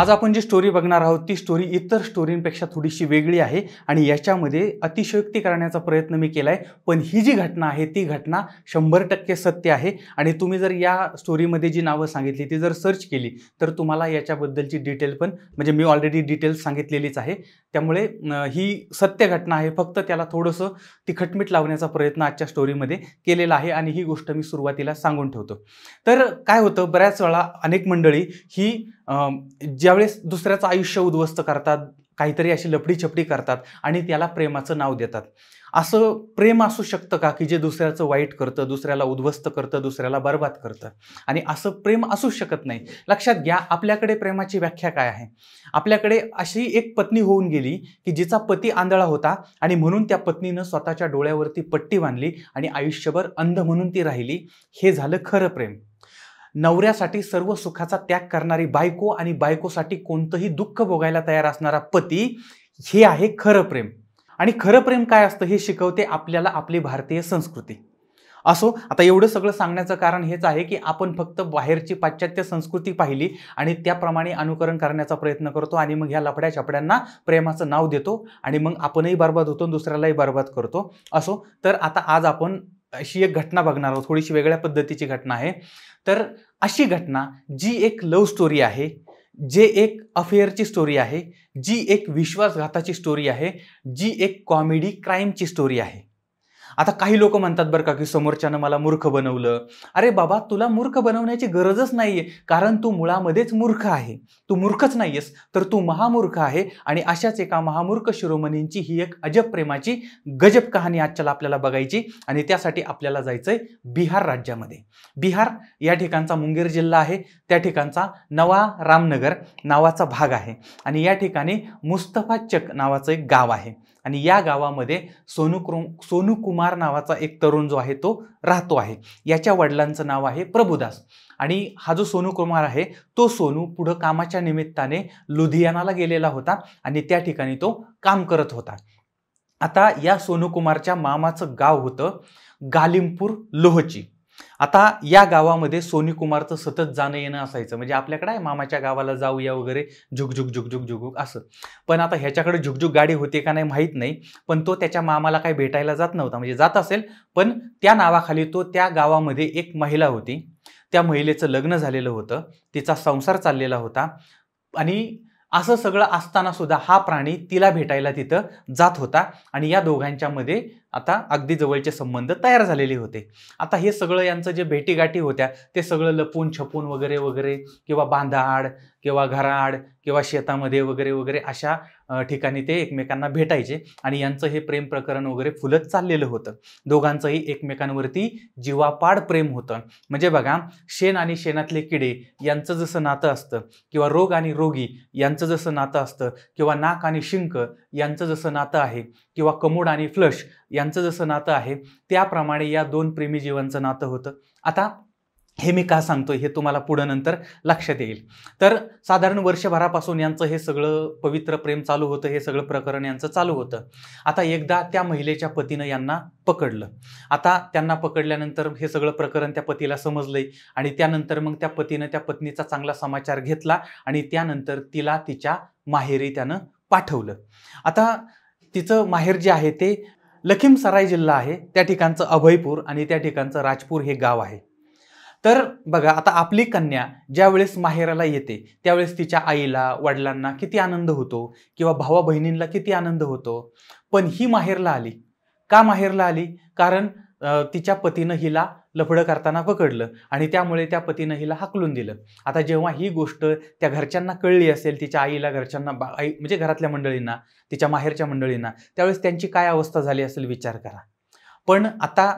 आज आपण जी स्टोरी बघणार आहोत ती स्टोरी इतर स्टोरींपेक्षा थोडीशी वेगळी आहे आणि याच्यामध्ये अतिशयोक्ती करण्याचा प्रयत्न मी केला आहे पण ही जी घटना आहे ती घटना शंभर टक्के सत्य आहे आणि तुम्ही जर या स्टोरीमध्ये जी नावं सांगितली ती जर सर्च केली तर तुम्हाला याच्याबद्दलची डिटेल पण म्हणजे मी ऑलरेडी डिटेल्स सांगितलेलीच आहे त्यामुळे ही सत्य घटना आहे फक्त त्याला थोडंसं तिखटमीट लावण्याचा प्रयत्न आजच्या स्टोरीमध्ये केलेला आहे आणि ही गोष्ट मी सुरुवातीला सांगून ठेवतो तर काय होतं बऱ्याच वेळा अनेक मंडळी ही ज्यावेळेस दुसऱ्याचं आयुष्य उद्ध्वस्त करतात काहीतरी अशी लपडी छपडी करतात आणि त्याला प्रेमाचं नाव देतात असं प्रेम असू शकतं का की जे दुसऱ्याचं वाईट करतं दुसऱ्याला उद्ध्वस्त करतं दुसऱ्याला बर्बाद करतं आणि असं प्रेम असू शकत नाही लक्षात घ्या आपल्याकडे प्रेमाची व्याख्या काय आहे आपल्याकडे अशी एक पत्नी होऊन गेली की जिचा पती आंधळा होता आणि म्हणून त्या पत्नीनं स्वतःच्या डोळ्यावरती पट्टी बांधली आणि आयुष्यभर अंध म्हणून ती राहिली हे झालं खरं प्रेम नवऱ्यासाठी सर्व सुखाचा त्याग करणारी बायको आणि बायकोसाठी कोणतंही दुःख भोगायला तयार असणारा पती हे आहे खरं प्रेम आणि खरं प्रेम काय असतं हे शिकवते आपल्याला आपली भारतीय संस्कृती असो आता एवढं सगळं सांगण्याचं कारण हेच आहे की आपण फक्त बाहेरची पाश्चात्य संस्कृती पाहिली आणि त्याप्रमाणे अनुकरण करण्याचा प्रयत्न करतो आणि मग ह्या लफड्या छपड्यांना प्रेमाचं नाव देतो आणि मग आपणही बरबाद होतो दुसऱ्यालाही बर्बाद करतो असो तर आता आज आपण अशी एक घटना बघणार आहोत थोडीशी वेगळ्या पद्धतीची घटना आहे तर अशी घटना जी एक लव्ह स्टोरी आहे जे एक अफेअरची स्टोरी आहे जी एक विश्वासघाताची स्टोरी आहे जी एक कॉमेडी क्राईमची स्टोरी आहे आता काही लोक म्हणतात बरं का की समोरच्यानं मला मूर्ख बनवलं अरे बाबा तुला मूर्ख बनवण्याची गरजच नाहीये कारण तू मुळामध्येच मूर्ख आहे तू मूर्खच नाहीयेस तर तू महामूर्ख आहे आणि अशाच एका महामूर्ख शिरोमणींची ही एक अजब प्रेमाची गजब कहाणी आजच्याला आपल्याला बघायची आणि त्यासाठी आपल्याला जायचंय बिहार राज्यामध्ये बिहार या ठिकाणचा मुंगेर जिल्हा आहे त्या ठिकाणचा नवा रामनगर नावाचा भाग आहे आणि या ठिकाणी मुस्तफा चक नावाचं एक गाव आहे आणि या गावामध्ये सोनू सोनू कुमार नावाचा एक तरुण जो आहे तो राहतो आहे याच्या वडिलांचं नाव आहे प्रभुदास आणि हा जो सोनू कुमार आहे तो सोनू पुढं कामाच्या निमित्ताने लुधियानाला गेलेला होता आणि त्या ठिकाणी तो काम करत होता आता या सोनू मामाचं गाव होतं गालिमपूर लोहची आता या गावामध्ये सोनी कुमारचं सतत जाणं येणं असायचं म्हणजे आपल्याकडे आहे मामाच्या गावाला जाऊया वगैरे झुक झुक झुकझुक असं पण आता ह्याच्याकडे झुकझुक गाडी होते का नाही माहीत नाही पण तो त्याच्या मामाला काही भेटायला जात नव्हता म्हणजे जात असेल पण त्या नावाखाली तो त्या गावामध्ये एक महिला होती त्या महिलेचं लग्न झालेलं होतं तिचा संसार चाललेला होता आणि असं सगळं असताना सुद्धा हा प्राणी तिला भेटायला तिथं जात होता आणि या दोघांच्यामध्ये आता अगदी जवळचे संबंध तयार झालेले होते आता हे सगळं यांचं जे भेटीगाठी होत्या ते सगळं लपून छपून वगैरे वगैरे किंवा बांधाआड किंवा घराआड किंवा शेतामध्ये वगैरे वगैरे अशा ठिकाणी ते एकमेकांना भेटायचे आणि यांचं हे प्रेम प्रकरण वगैरे फुलत चाललेलं होतं दोघांचंही एकमेकांवरती जीवापाड प्रेम होतं म्हणजे बघा शेण आणि शेणातले किडे यांचं जसं नातं असतं किंवा रोग आणि रोगी यांचं जसं नातं असतं किंवा नाक आणि शिंक यांचं जसं नातं आहे किंवा कमोड आणि फ्लश यांचं जसं नातं आहे त्याप्रमाणे या दोन प्रेमी जीवांचं नातं होतं आता हे मी का सांगतो हे तुम्हाला पुढं नंतर लक्षात येईल तर साधारण वर्षभरापासून यांचं हे सगळं पवित्र प्रेम चालू होतं हे सगळं प्रकरण यांचं चालू होतं आता एकदा त्या महिलेच्या पतीनं यांना पकडलं आता त्यांना पकडल्यानंतर हे सगळं प्रकरण त्या पतीला समजलं आणि त्यानंतर मग त्या पतीनं त्या पत्नीचा चांगला समाचार घेतला आणि त्यानंतर तिला तिच्या माहेरी त्यानं पाठवलं आता तिचं माहेर जे आहे ते लखीमसराय जिल्हा आहे त्या ठिकाणचं अभयपूर आणि त्या ठिकाणचं राजपूर हे गाव आहे तर बघा आता आपली कन्या ज्यावेळेस माहेराला येते त्यावेळेस तिच्या आईला वडिलांना किती आनंद होतो किंवा भावा बहिणींना किती आनंद होतो पण ही माहेरला आली का माहेरला आली कारण तिच्या पतीनं हिला लफडं करताना पकडलं आणि त्यामुळे त्या पतीनं हिला हाकलून दिलं आता जेव्हा ही गोष्ट त्या घरच्यांना कळली असेल तिच्या आईला घरच्यांना बा आई म्हणजे घरातल्या मंडळींना तिच्या माहेरच्या मंडळींना त्यावेळेस त्यांची काय अवस्था झाली असेल विचार करा पण आता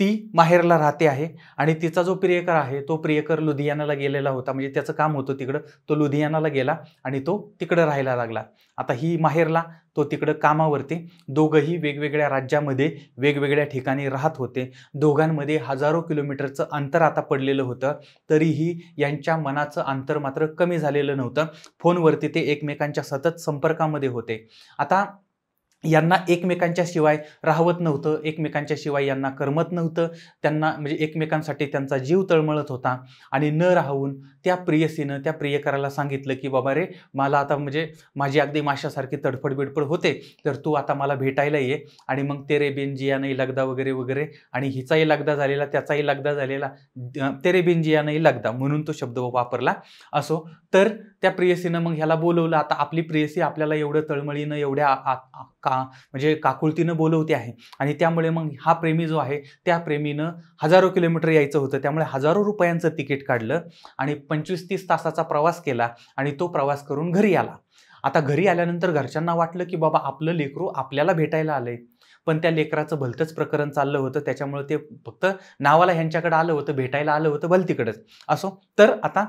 ती माहेरला राहते आहे आणि तिचा जो प्रियकर आहे तो प्रियकर लुधियानाला गेलेला होता म्हणजे त्याचं काम होतं तिकडं तो लुधियानाला गेला आणि तो तिकडं राहायला लागला आता ही माहेरला तो तिकडं कामावरती दोघंही वेगवेगळ्या राज्यामध्ये वेगवेगळ्या ठिकाणी राहत होते दोघांमध्ये हजारो किलोमीटरचं अंतर आता पडलेलं होतं तरीही यांच्या मनाचं अंतर मात्र कमी झालेलं नव्हतं फोनवरती ते एकमेकांच्या सतत संपर्कामध्ये होते आता यांना एकमेकांच्या शिवाय राहवत नव्हतं एकमेकांच्या शिवाय यांना करमत नव्हतं त्यांना म्हणजे एकमेकांसाठी त्यांचा जीव तळमळत होता आणि न राहून त्या प्रियसीनं त्या प्रियकराला सांगितलं की बाबा रे मला आता म्हणजे माझी अगदी माशासारखी तडफड बिडफड होते तर तू आता मला भेटायला ये आणि मग तेरे बिन लगदा वगैरे वगैरे आणि हिचाही लगदा झालेला त्याचाही लगदा झालेला तेरे बिन लगदा म्हणून तो शब्द वापरला असो तर त्या प्रियसीनं मग ह्याला बोलवलं आता आपली प्रियसी आपल्याला एवढं तळमळीनं एवढ्या म्हणजे काकुळतीनं बोलवते आहे आणि त्यामुळे मग हा प्रेमी जो आहे त्या प्रेमीनं हजारो किलोमीटर यायचं होतं त्यामुळे हजारो रुपयांचं तिकीट काढलं आणि पंचवीस तीस तासाचा प्रवास केला आणि तो प्रवास करून घरी आला आता घरी आल्यानंतर घरच्यांना वाटलं की बाबा आपलं लेकरू आपल्याला भेटायला आलंय पण त्या लेकराचं भलतंच प्रकरण चाललं होतं त्याच्यामुळे ते फक्त नावाला ह्यांच्याकडे आलं होतं भेटायला आलं होतं भलतीकडंच असो तर आता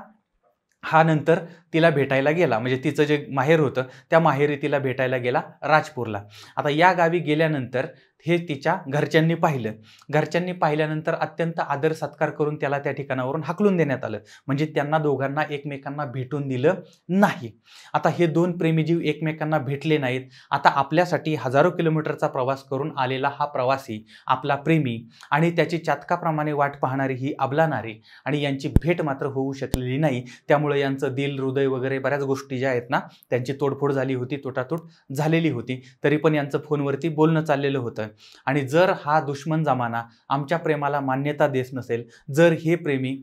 हा नंतर तिला भेटायला गेला म्हणजे तिचं जे माहेर होतं त्या माहेरी तिला भेटायला गेला राजपूरला आता या गावी गेल्यानंतर हे तिच्या घरच्यांनी पाहिलं घरच्यांनी पाहिल्यानंतर अत्यंत आदर सत्कार करून त्याला त्या ठिकाणावरून हाकलून देण्यात आलं म्हणजे त्यांना दोघांना एकमेकांना भेटून दिलं नाही आता हे दोन प्रेमीजीव एकमेकांना भेटले नाहीत आता आपल्यासाठी हजारो किलोमीटरचा प्रवास करून आलेला हा प्रवासी आपला प्रेमी आणि त्याची चातकाप्रमाणे वाट पाहणारी ही अबलानारी आणि यांची भेट मात्र होऊ शकलेली नाही त्यामुळे यांचं दिल हृदय वगैरे बऱ्याच गोष्टी ज्या आहेत ना त्यांची तोडफोड झाली होती तोटातोट झालेली होती तरी पण यांचं फोनवरती बोलणं चाललेलं होतं आणि जर हा दुश्मन जमाना आमच्या प्रेमाला मान्यता देत नसेल जर हे प्रेमी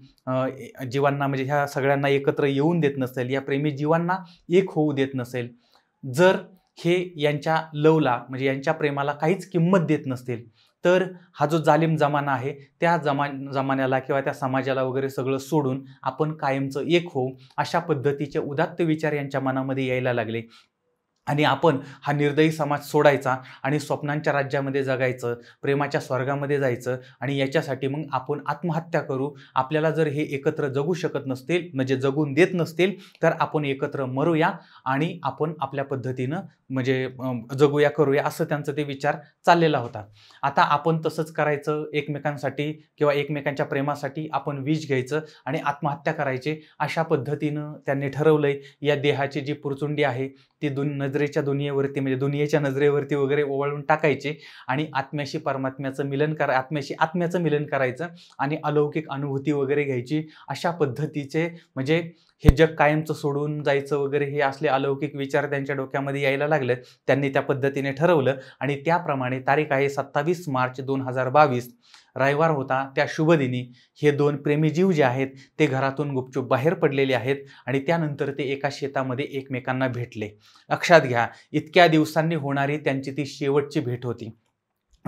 जीवांना म्हणजे ह्या सगळ्यांना एकत्र येऊन देत नसेल या प्रेमी जीवांना एक होऊ देत नसेल जर हे यांच्या लवला म्हणजे यांच्या प्रेमाला काहीच किंमत देत नसतील तर हा जो जालिम जमाना आहे त्या जमा जमान्याला किंवा त्या समाजाला वगैरे सगळं सोडून आपण कायमचं एक होऊ अशा पद्धतीचे उदात्त विचार यांच्या मनामध्ये यायला लागले आणि आपण हा निर्दयी समाज सोडायचा आणि स्वप्नांच्या राज्यामध्ये जगायचं प्रेमाच्या स्वर्गामध्ये जायचं आणि याच्यासाठी मग आपण आत्महत्या करू आपल्याला जर हे एकत्र जगू शकत नसतील म्हणजे जगून देत नसतील तर आपण एकत्र मरूया आणि आपण आपल्या पद्धतीनं म्हणजे जगूया करूया असं त्यांचं ते विचार चाललेला होता आता आपण तसंच करायचं एकमेकांसाठी किंवा एकमेकांच्या प्रेमासाठी आपण विष घ्यायचं आणि आत्महत्या करायचे अशा पद्धतीनं त्यांनी ठरवलंय या देहाची जी पुरचुंडी आहे ती दोन नजरेच्या दुनियेवरती म्हणजे दुनियेच्या नजरेवरती वगैरे ओवाळून टाकायचे आणि आत्म्याशी परमात्म्याचं मिलन करा आत्म्याशी आत्म्याचं मिलन करायचं आणि अलौकिक अनुभूती वगैरे घ्यायची अशा पद्धतीचे म्हणजे हे जग कायमचं सोडून जायचं वगैरे हे असले अलौकिक विचार त्यांच्या डोक्यामध्ये यायला लागले त्यांनी त्या पद्धतीने ठरवलं आणि त्याप्रमाणे तारीख आहे सत्तावीस मार्च दोन हजार बावीस रविवार होता त्या शुभदिनी हे दोन प्रेमी जीव जे आहेत ते घरातून गुपचूप बाहेर पडलेले आहेत आणि त्यानंतर ते एका शेतामध्ये एकमेकांना भेटले अक्षात घ्या इतक्या दिवसांनी होणारी त्यांची ती शेवटची भेट होती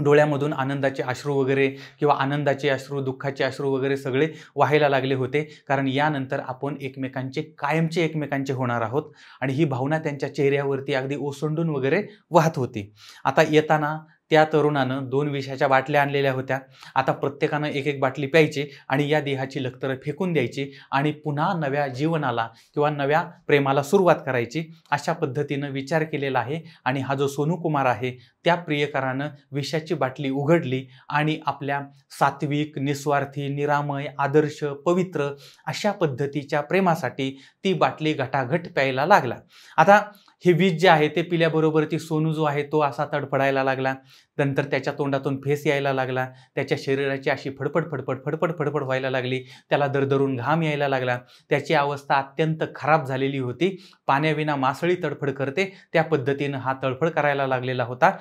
डोळ्यामधून आनंदाचे अश्रू वगैरे किंवा आनंदाचे अश्रू दुःखाचे अश्रू वगैरे सगळे व्हायला लागले होते कारण यानंतर आपण एकमेकांचे कायमचे एकमेकांचे होणार आहोत आणि ही भावना त्यांच्या चेहऱ्यावरती अगदी ओसंडून वगैरे वाहत होती आता येताना त्या तरुणानं दोन विषाच्या बाटल्या आणलेल्या होत्या आता प्रत्येकानं एक एक बाटली प्यायची आणि या देहाची लखतरं फेकून द्यायची आणि पुन्हा नव्या जीवनाला किंवा नव्या प्रेमाला सुरुवात करायची अशा पद्धतीनं विचार केलेला आहे आणि हा जो सोनू कुमार आहे त्या प्रियकरानं विषाची बाटली उघडली आणि आपल्या सात्विक निस्वार्थी निरामय आदर्श पवित्र अशा पद्धतीच्या प्रेमासाठी ती बाटली घटाघट प्यायला लागला आता हे वीज जे आहे ते पिल्याबरोबर ती सोनू जो आहे तो असा तडफडायला लागला नंतर त्याच्या तोंडातून फेस यायला लागला त्याच्या शरीराची अशी फडफड फडफड फडफड फडफड व्हायला लागली त्याला दरदरून घाम यायला लागला त्याची अवस्था अत्यंत खराब झालेली होती पाण्याविना मासळी तडफड करते त्या पद्धतीनं हा तडफड करायला लागलेला होता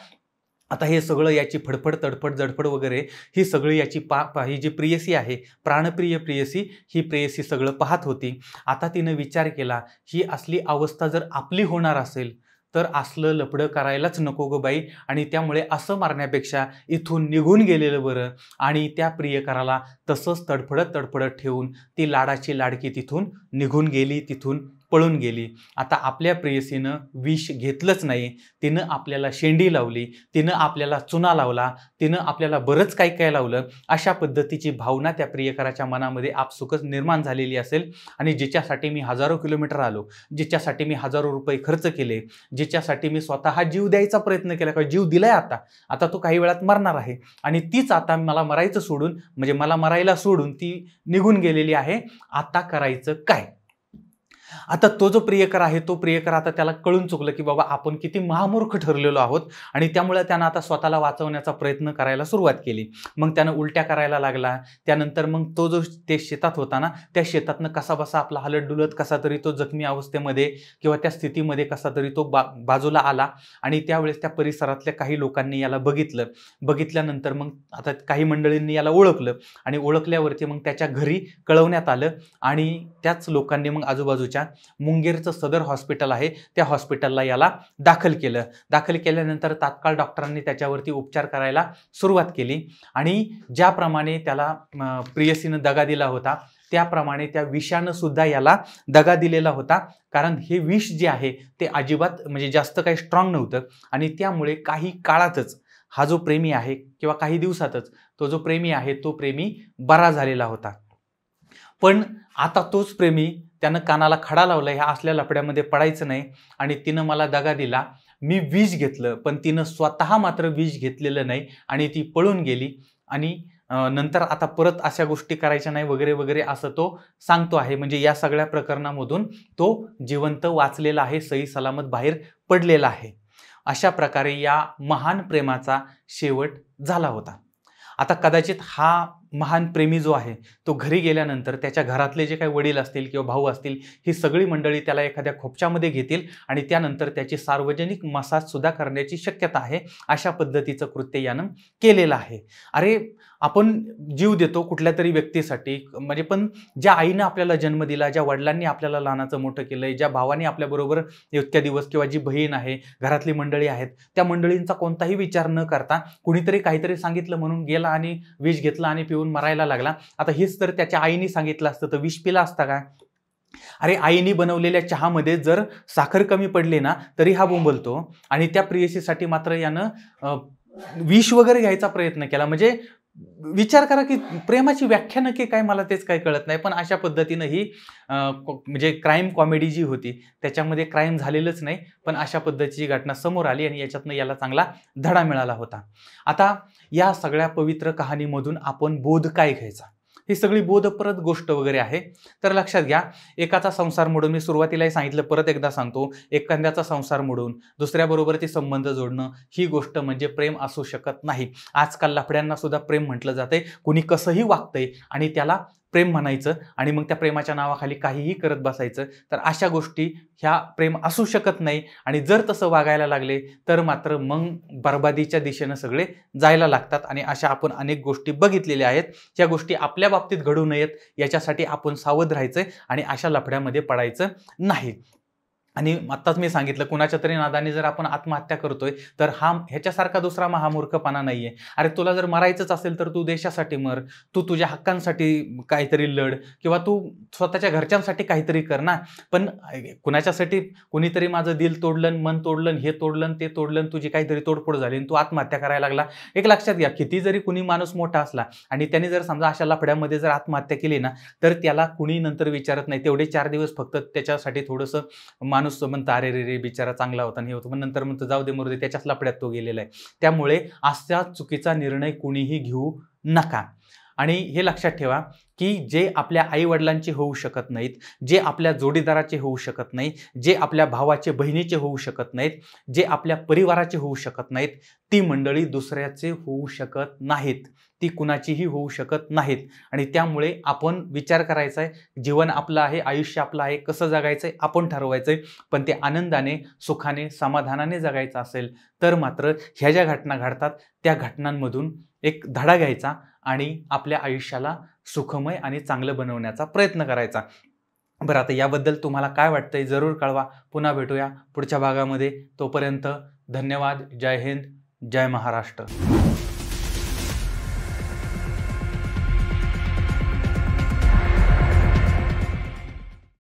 आता हे सगळं याची फडफड तडफड जडफड वगैरे ही सगळी याची पा पा ही जी प्रियसी आहे प्राणप्रिय प्रियसी ही प्रेयसी सगळं पाहत होती आता तिनं विचार केला ही असली अवस्था जर आपली होणार असेल तर असलं लपडं करायलाच नको गं बाई आणि त्यामुळे असं मारण्यापेक्षा इथून निघून गेलेलं बरं आणि त्या प्रियकराला तसंच तडफडत तडफडत ठेवून ती लाडाची लाडकी तिथून निघून गेली तिथून पळून गेली आता आपल्या प्रेयसीनं विष घेतलंच नाही तिनं आपल्याला शेंडी लावली तिनं आपल्याला चुना लावला तिनं आपल्याला बरंच काही काय लावलं अशा पद्धतीची भावना त्या प्रियकराच्या मनामध्ये आपसुकच निर्माण झालेली असेल आणि जिच्यासाठी मी हजारो किलोमीटर आलो जिच्यासाठी मी हजारो रुपये खर्च केले जिच्यासाठी मी स्वतः जीव द्यायचा प्रयत्न केला किंवा जीव दिलाय आता आता तो काही वेळात मरणार आहे आणि तीच आता मला मरायचं सोडून म्हणजे मला मरायला सोडून ती निघून गेलेली आहे आता करायचं काय आता तो जो प्रियकर आहे तो प्रियकर आता त्याला कळून चुकलं की बाबा आपण किती महामूर्ख ठरलेलो आहोत आणि त्यामुळे त्यानं आता स्वतःला वाचवण्याचा प्रयत्न करायला सुरुवात केली मग त्यानं उलट्या करायला लागला त्यानंतर मग तो जो ते शेतात होता ना त्या शेतातनं कसा बसा आपला हलत डुलत कसा तरी तो जखमी अवस्थेमध्ये किंवा त्या स्थितीमध्ये कसा तरी तो बा बाजूला आला आणि त्यावेळेस त्या परिसरातल्या काही लोकांनी याला बघितलं बघितल्यानंतर मग आता काही मंडळींनी याला ओळखलं आणि ओळखल्यावरती मग त्याच्या घरी कळवण्यात आलं आणि त्याच लोकांनी मग आजूबाजूच्या मुंगेरचं सदर हॉस्पिटल आहे त्या हॉस्पिटलला याला दाखल केलं दाखल केल्यानंतर तात्काळ डॉक्टरांनी त्याच्यावरती उपचार करायला सुरुवात केली आणि ज्याप्रमाणे त्याला प्रियसीनं दगा दिला होता त्याप्रमाणे त्या विषानं सुद्धा याला दगा दिलेला होता कारण हे विष जे आहे ते अजिबात म्हणजे जास्त काही स्ट्रॉंग नव्हतं आणि त्यामुळे काही काळातच हा जो प्रेमी आहे किंवा काही दिवसातच तो जो प्रेमी आहे तो प्रेमी बरा झालेला होता पण आता तोच प्रेमी त्यानं कानाला खडा लावला ह्या असल्या लपड्यामध्ये पडायचं नाही आणि तिनं मला दगा दिला मी वीज घेतलं पण तिनं स्वतः मात्र वीज घेतलेलं नाही आणि ती पळून गेली आणि नंतर आता परत अशा गोष्टी करायच्या नाही वगैरे वगैरे असं तो सांगतो आहे म्हणजे या सगळ्या प्रकरणामधून तो जिवंत वाचलेला आहे सई सलामत बाहेर पडलेला आहे अशा प्रकारे या महान प्रेमाचा शेवट झाला होता आता कदाचित हा महान प्रेमी जो आहे तो घरी गेल्यानंतर त्याच्या घरातले जे काही वडील असतील किंवा भाऊ असतील ही सगळी मंडळी त्याला एखाद्या खोपच्यामध्ये घेतील आणि त्यानंतर त्याची सार्वजनिक मसाजसुद्धा करण्याची शक्यता आहे अशा पद्धतीचं कृत्य यानं केलेलं आहे अरे आपण जीव देतो कुठल्या तरी व्यक्तीसाठी म्हणजे पण ज्या आईनं आपल्याला जन्म दिला ज्या वडिलांनी आपल्याला लहानाचं मोठं केलं आहे ज्या भावाने आपल्याबरोबर इतक्या दिवस किंवा जी बहीण आहे घरातली मंडळी आहेत त्या मंडळींचा कोणताही विचार न करता कुणीतरी काहीतरी सांगितलं म्हणून गेला आणि विष घेतला आणि पिऊन मरायला लागला आता हेच तर त्याच्या आईने सांगितलं असतं तर विष पिला असता का अरे आईने बनवलेल्या चहामध्ये जर साखर कमी पडली ना तरी हा बोंबलतो आणि त्या प्रियसीसाठी मात्र यानं विष वगैरे घ्यायचा प्रयत्न केला म्हणजे विचार करा की प्रेमाची व्याख्या नक्की काय मला तेच काय कळत नाही पण अशा पद्धतीनं ही म्हणजे क्राईम कॉमेडी जी होती त्याच्यामध्ये क्राईम झालेलंच नाही पण अशा पद्धतीची घटना समोर आली आणि याच्यातनं याला चांगला धडा मिळाला होता आता या सगळ्या पवित्र कहाणीमधून आपण बोध काय घ्यायचा ही सगळी बोधप्रद गोष्ट वगैरे आहे तर लक्षात घ्या एकाचा संसार मोडून मी सुरुवातीलाही सांगितलं परत एकदा सांगतो एखाद्याचा संसार मोडून दुसऱ्याबरोबरचे संबंध जोडणं ही गोष्ट म्हणजे प्रेम असू शकत नाही आजकाल लफड्यांना सुद्धा प्रेम म्हटलं जाते कुणी कसंही वागतंय आणि त्याला प्रेम म्हणायचं आणि मग त्या प्रेमाच्या नावाखाली काहीही करत बसायचं तर अशा गोष्टी ह्या प्रेम असू शकत नाही आणि जर तसं वागायला लागले तर मात्र मग बर्बादीच्या दिशेनं सगळे जायला लागतात आणि अशा आपण अनेक गोष्टी बघितलेल्या आहेत ह्या गोष्टी आपल्या बाबतीत घडू नयेत याच्यासाठी आपण सावध राहायचं आणि अशा लफड्यामध्ये पडायचं नाही आणि आत्ताच मी सांगितलं कुणाच्या तरी नादाने जर आपण आत्महत्या करतोय तर हा ह्याच्यासारखा दुसरा महामूर्खपणा नाही आहे अरे तुला जर मरायचंच असेल तर तू देशासाठी मर तू तुझ्या हक्कांसाठी काहीतरी लढ किंवा तू स्वतःच्या घरच्यांसाठी काहीतरी कर ना पण कुणाच्यासाठी कुणीतरी माझं दिल तोडलं मन तोडलं हे तोडलं ते तोडलं तुझी काहीतरी तोडफोड झाली आणि तू आत्महत्या करायला लागला एक लक्षात घ्या किती जरी कुणी माणूस मोठा असला आणि त्याने जर समजा अशा लफड्यामध्ये जर आत्महत्या केली ना तर त्याला कुणी नंतर विचारत नाही तेवढे चार दिवस फक्त त्याच्यासाठी थोडंसं माणूस माणूस अरे रे रे बिचारा चांगला होता आणि हे होतं पण नंतर म्हणतो जाऊ दे मुरुदे त्याच्याच लपड्यात तो गेलेला आहे त्यामुळे असा चुकीचा निर्णय कुणीही घेऊ नका आणि हे लक्षात ठेवा की जे आपल्या आईवडिलांचे होऊ शकत नाहीत जे आपल्या जोडीदाराचे होऊ शकत नाही जे आपल्या भावाचे बहिणीचे होऊ शकत नाहीत जे आपल्या परिवाराचे होऊ शकत नाहीत ती मंडळी दुसऱ्याचे होऊ शकत नाहीत ती कुणाचीही होऊ शकत नाहीत आणि त्यामुळे आपण विचार करायचा आहे जीवन आपलं आहे आयुष्य आपलं आहे कसं जगायचं आहे आपण ठरवायचं आहे पण ते आनंदाने सुखाने समाधानाने जगायचं असेल तर मात्र ह्या ज्या घटना घडतात त्या घटनांमधून एक धडा घ्यायचा आणि आपल्या आयुष्याला सुखमय आणि चांगलं बनवण्याचा प्रयत्न करायचा बरं आता याबद्दल तुम्हाला काय वाटतंय जरूर कळवा पुन्हा भेटूया पुढच्या भागामध्ये तोपर्यंत धन्यवाद जय हिंद जय महाराष्ट्र